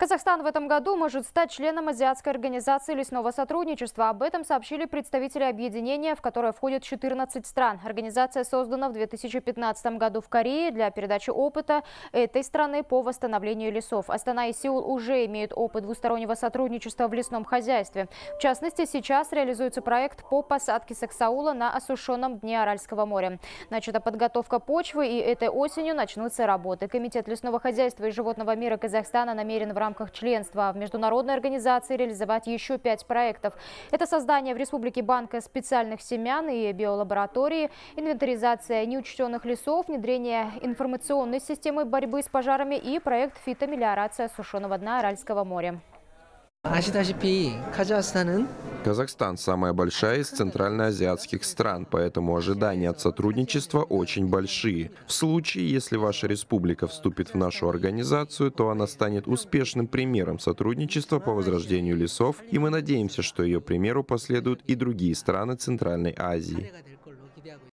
Казахстан в этом году может стать членом Азиатской организации лесного сотрудничества. Об этом сообщили представители объединения, в которое входят 14 стран. Организация создана в 2015 году в Корее для передачи опыта этой страны по восстановлению лесов. Астана и Сеул уже имеют опыт двустороннего сотрудничества в лесном хозяйстве. В частности, сейчас реализуется проект по посадке сексаула на осушенном дне Аральского моря. Начата подготовка почвы и этой осенью начнутся работы. Комитет лесного хозяйства и животного мира Казахстана намерен в рамках рамках членства в международной организации реализовать еще пять проектов. Это создание в Республике банка специальных семян и биолаборатории, инвентаризация неучтенных лесов, внедрение информационной системы борьбы с пожарами и проект фитомелиорация сушеного дна Аральского моря. 아시다시피 카자흐스탄은 Казахстан самая большая из центральноазиатских стран, поэтому ожидания от сотрудничества очень большие. В случае, если ваша республика вступит в нашу организацию, то она станет успешным примером сотрудничества по возрождению лесов, и мы надеемся, что ее примеру последуют и другие страны Центральной Азии.